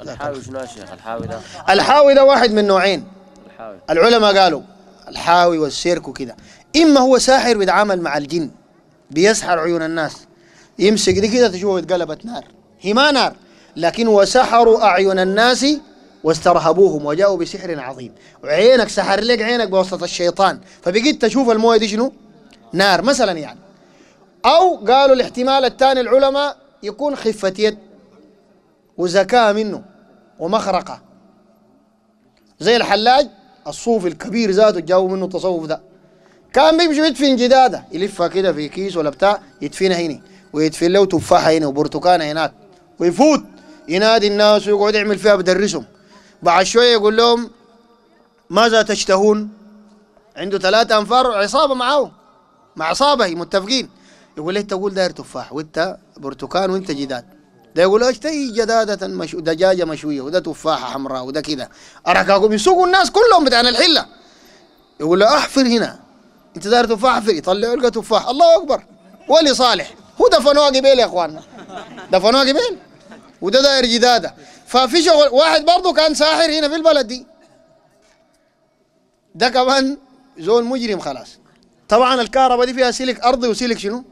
الحاوي شنو يا شيخ الحاوي ده الحاوي ده واحد من نوعين الحاوي العلماء قالوا الحاوي والسيرك وكذا اما هو ساحر بيتعامل مع الجن بيسحر عيون الناس يمسك دي كده تشوفه اتقلبت نار هي ما نار لكن وسحروا اعين الناس واسترهبوهم وجاءوا بسحر عظيم وعينك سحر لك عينك بوسط الشيطان فبقيت تشوف المويه دي شنو نار مثلا يعني او قالوا الاحتمال الثاني العلماء يكون خفه يد وزكاة منه ومخرقة زي الحلاج الصوفي الكبير ذاته جاوا منه التصوف ده كان بيمشي يدفن جدادة يلفها كده في كيس ولا بتاع يدفنها هنا ويدفن له تفاحة هنا وبرتقانة هناك ويفوت ينادي الناس ويقعد يعمل فيها بدرسهم بعد شوية يقول لهم ماذا تشتهون عنده ثلاثة أنفار عصابة معه مع عصابة متفقين يقول ليه تقول داير تفاح وانت برتقان وانت جداد لا يقول اشتهي جدادة مشو دجاجة مشوية وده تفاحة حمراء وده كده أركاكم يسوقوا الناس كلهم بتاعنا الحلة يقول له احفر هنا انت داير تفاح احفر يطلع يلقى تفاح الله أكبر ولي صالح هو دفنوها قبيل يا اخواننا دفنوها قبيل وده داير جدادة ففي شغل واحد برضه كان ساحر هنا في البلد دي ده كمان زول مجرم خلاص طبعا الكهرباء دي فيها سلك ارضي وسلك شنو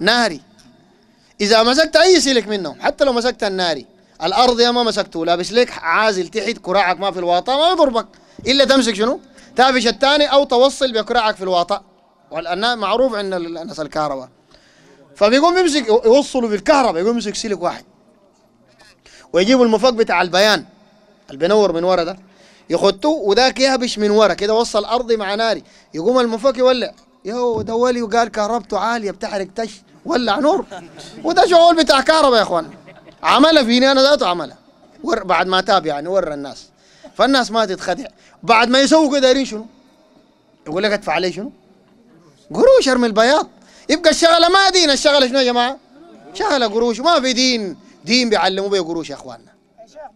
ناري إذا مسكت أي سلك منهم حتى لو مسكت الناري الأرض يا ما مسكته لابس لك عازل تحت كراعك ما في الواطا ما يضربك إلا تمسك شنو تافش الثاني أو توصل بكراعك في الواطا والأناء معروف عند الناس الكهرباء فبيقوم يمسك يوصلوا بالكهرباء يقوم يمسك سلك واحد ويجيبوا المفك بتاع البيان البنور من ورا ده يخطوه وذاك يهبش من ورا كده وصل ارضي مع ناري يقوم المفك يولع يو ده ولي وقال كهربته عاليه بتحرق تش ولع نور وده شغل بتاع كهرباء يا اخوان عملها فيني انا ذاته عملها بعد ما تاب يعني ورى الناس فالناس ما تتخدع بعد ما يسووا كده دايرين شنو؟ يقول لك ادفع عليه شنو؟ قروش ارمي البياض يبقى الشغله ما دين الشغله شنو يا جماعه؟ شغله قروش ما في دين دين بيعلموا به قروش يا اخواننا